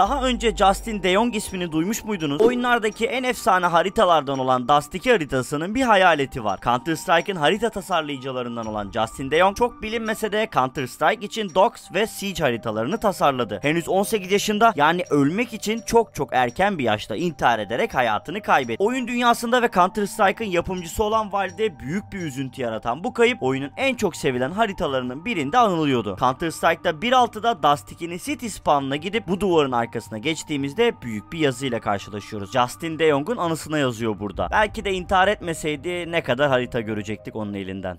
Daha önce Justin De Jong ismini duymuş muydunuz? Oyunlardaki en efsane haritalardan olan Dust haritasının bir hayaleti var. Counter Strike'in harita tasarlayıcılarından olan Justin De Jong çok bilinmese de Counter Strike için Dogs ve Siege haritalarını tasarladı. Henüz 18 yaşında yani ölmek için çok çok erken bir yaşta intihar ederek hayatını kaybetti. Oyun dünyasında ve Counter Strike'ın yapımcısı olan Valve'de büyük bir üzüntü yaratan bu kayıp oyunun en çok sevilen haritalarının birinde anılıyordu. Counter Strike'da 1.6'da Dust 2'nin City Spawn'ına gidip bu duvarın arkasına geçtiğimizde büyük bir yazıyla karşılaşıyoruz. Justin De Jong'un anısına yazıyor burada. Belki de intihar etmeseydi ne kadar harita görecektik onun elinden.